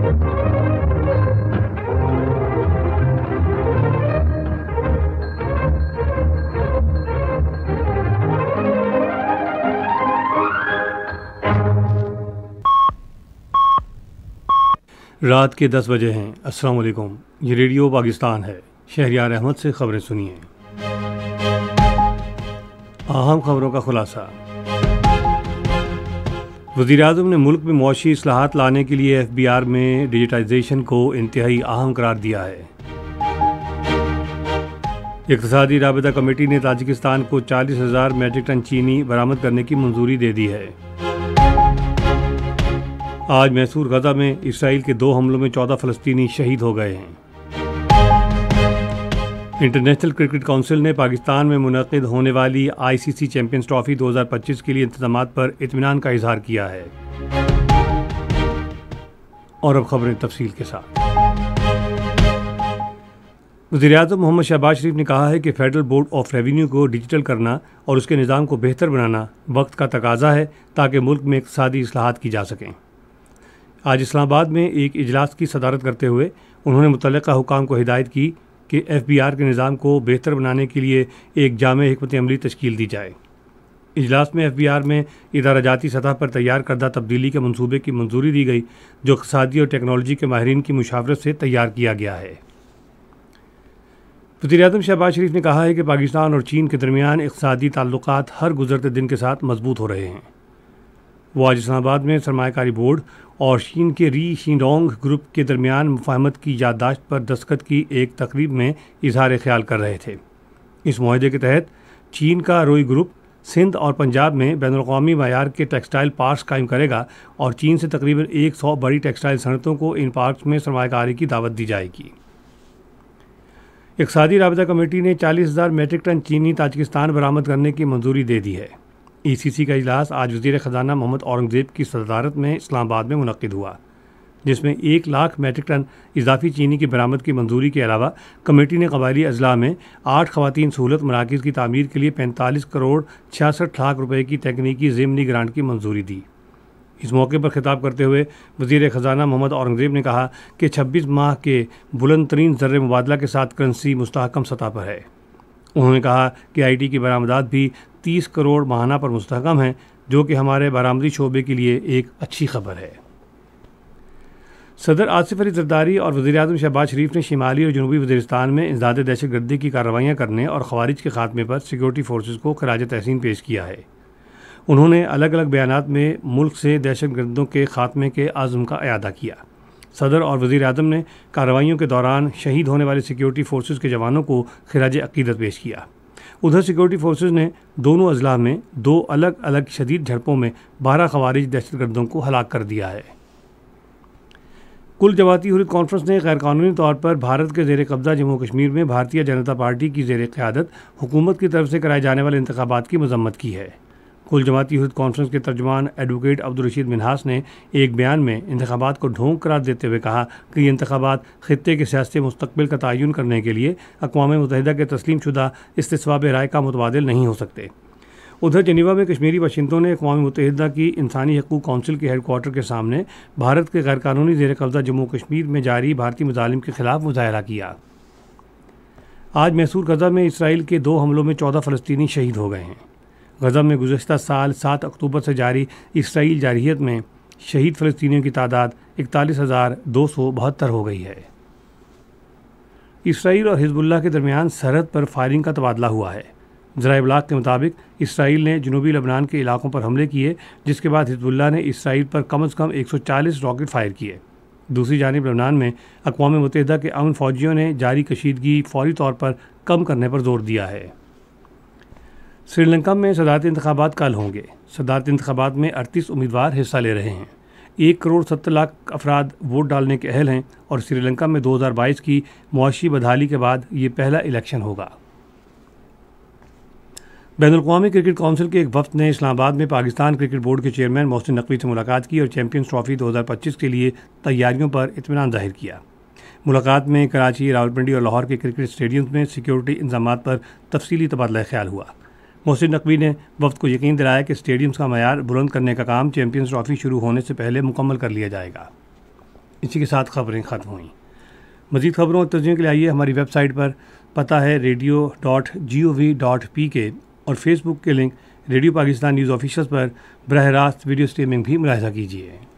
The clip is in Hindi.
रात के दस बजे हैं अस्सलाम वालेकुम ये रेडियो पाकिस्तान है शहरियार अहमद से खबरें सुनिए अहम खबरों का खुलासा वजीर अजम ने मुल्क में मुशी असलाहत लाने के लिए एफ बी आर में डिजिटाइजेशन को इंतहाई अहम करार दिया है इकतदी रबता कमेटी ने ताजिकिस्तान को चालीस हज़ार मेट्रिक टन चीनी बरामद करने की मंजूरी दे दी है आज मैसूर गजा में इसराइल के दो हमलों में चौदह फलस्तीनी शहीद हो गए हैं इंटरनेशनल क्रिकेट काउंसिल ने पाकिस्तान में मुनद होने वाली आईसीसी चैंपियंस ट्रॉफी 2025 के लिए इंतजाम पर इतमान का इजहार किया है और अब खबरें तफसील के साथ वजी अजम मोहम्मद शहबाज शरीफ ने कहा है कि फेडरल बोर्ड ऑफ रेवेन्यू को डिजिटल करना और उसके निज़ाम को बेहतर बनाना वक्त का तकाजा है ताकि मुल्क में इकतदी असलाहत की जा सकें आज इस्लामाबाद में एक इजलास की सदारत करते हुए उन्होंने मुतल हुकाम को हिदायत की कि एफ बी आर के निज़ाम को बेहतर बनाने के लिए एक जाम हमत अमली तश्ील दी जाए इजलास में एफ बी आर में इदारा जाती सतह पर तैयार करदा तब्दीली के मनसूबे की मंजूरी दी गई जो इकसादी और टेक्नोलॉजी के माहरीन की मुशावरत से तैयार किया गया है वजी अजम शहबाज शरीफ ने कहा है कि पाकिस्तान और चीन के दरमियान इकसादी ताल्लुक हर गुजरते दिन के साथ मजबूत हो रहे हैं वो आज इस्लामाबाद में सरमाकारी बोर्ड और शीन के री शिनोंग ग्रुप के दरमियान मुफाहमत की याददाश्त पर दस्तखत की एक तकरीब में इजहार ख्याल कर रहे थे इस माहे के तहत चीन का रोई ग्रुप सिंध और पंजाब में बैन अवी मैार के टेक्सटाइल पार्क कायम करेगा और चीन से तकरीबन 100 बड़ी टेक्सटाइल सनतों को इन पार्क में सरमाकारी की दावत दी जाएगी इकसादी रबता कमेटी ने चालीस हज़ार मीट्रिक टन चीनी ताजिकिस्तान बरामद करने की मंजूरी दे दी है सी सी का अजलास आज वजी ख़जाना मोहम्मद औरंगज़ेब की सदारत में इस्लामाबाद में मुनद हुआ जिसमें एक लाख मेट्रिक टन इजाफी चीनी की बरामद की मंजूरी के अलावा कमेटी ने कबायली अजला में आठ खवतिन सहूलत मराकज़ की तमीर के लिए पैंतालीस करोड़ छियासठ लाख रुपये की तकनीकी ज़मनी ग्रांट की मंजूरी दी इस मौके पर खिताब करते हुए वजीर ख़जाना मोहम्मद औरंगज़ेब ने कहा कि छब्बीस माह के बुलंद तरीन ज़र मुबादला के साथ करंसी मस्तकम सतह पर है उन्होंने कहा कि आईटी की बरामदात भी 30 करोड़ माहाना पर मुस्तकम है जो कि हमारे बरामदी शोबे के लिए एक अच्छी खबर है सदर आसिफ अली जरदारी और वजी अजम शहबाज शरीफ ने शिमाली और जनूबी वजीरस्तान में इजाद दहशत गर्दी की कार्रवाइयाँ करने और खवारिज के खात्मे पर सिक्योरिटी फोर्सेज को खराज तहसीन पेश किया है उन्होंने अलग अलग बयान में मुल्क से दहशत गर्दों के खात्मे के आज़म का अदा किया सदर और वजीर अजम ने कार्रवाइयों के दौरान शहीद होने वाले सिक्योरिटी फोर्सेज के जवानों को खराज अकीदत पेश किया उधर सिक्योरिटी फोर्सेज ने दोनों अजला में दो अलग अलग शदीद झड़पों में बारह खवारिज दहशतगर्दों को हलाक कर दिया है कुल जवाती हुई कॉन्फ्रेंस ने गैरकानूनी तौर पर भारत के जेर कब्ज़ा जम्मू कश्मीर में भारतीय जनता पार्टी की जेर क़्यादत हुकूमत की तरफ से कराए जाने वाले इंतबात की मजम्मत की है कुल जमाती यूथ कॉन्फ्रेंस के तर्जमान एडवोकेट अब्दुल रशीद मिनहास ने एक बयान में इंतबात को ढोंग करार देते हुए कहा कि ये इंतबात खत्े के सियासी मुस्तबिल का तयन करने के लिए अकवा मुतहदा के तस्लीम शुदा इसतवाब राय का मुतबादल नहीं हो सकते उधर जनीवा में कश्मीरी बाशिंदों ने अकवा मुतहदा की इंसानी हकूक कौंसिल के हेडकोार्टर के सामने भारत के गैरकानूनी जेर कब्ज़ा जम्मू कश्मीर में जारी भारतीय मुजालिम के खिलाफ मुजाहरा किया आज मैसूर गजा में इसराइल के दो हमलों में चौदह फ़लस्तनी शहीद हो गए हैं गज़ब में गुजशत साल सात अक्टूबर से जारी इसराइल जारहीत में शहीद फ़लस्तियों की तादाद इकतालीस हज़ार दो सौ बहत्तर हो गई है इसराइल और हिजबुल्लाह के दरमियान सरहद पर फायरिंग का तबादला हुआ है जरा अबलाग के मुताबिक इसराइल ने जनूबी लबनान के इलाकों पर हमले किए जिसके बाद हिजबुल्ला ने इसराइल पर कम अज़ कम एक सौ चालीस रॉकेट फायर किए दूसरी जानब लबनान में अकवा मुतहदा के अमन फौजियों ने जारी कशीदगी फौरी तौर पर कम करने पर जोर दिया है श्रीलंका में सदारती इंतबात कल होंगे सदारती इंतबात में अड़तीस उम्मीदवार हिस्सा ले रहे हैं एक करोड़ सत्तर लाख अफराद वोट डालने के अहल हैं और श्रीलंका में 2022 की मुआशी बदहाली के बाद ये पहला इलेक्शन होगा बैन अवी क्रिकेट काउंसिल के एक वफद ने इस्लामाबाद में पाकिस्तान क्रिकेट बोर्ड के चेयरमैन मोहसिन नकवी से मुलाकात की और चैंपियंस ट्रॉफी 2025 के लिए तैयारियों पर इतमान जाहिर किया मुलाकात में कराची रावलपिंडी और लाहौर के क्रिकेट स्टेडियम में सिक्योरिटी इंजाम पर तफसली तबादला ख्याल हुआ मोहसिन नकवी ने वफद को यकीन दिलाया कि स्टेडियम्स का मैार बुलंद करने का काम चैम्पियंस ट्रॉफी शुरू होने से पहले मुकम्मल कर लिया जाएगा इसी के साथ खबरें ख़त्म हुई मजीद खबरों और तजियों के लिए आइए हमारी वेबसाइट पर पता है radio dot G O V dot P K और फेसबुक के link radio Pakistan news official पर बरह रास्त वीडियो स्ट्रीमिंग भी मुलाजा कीजिए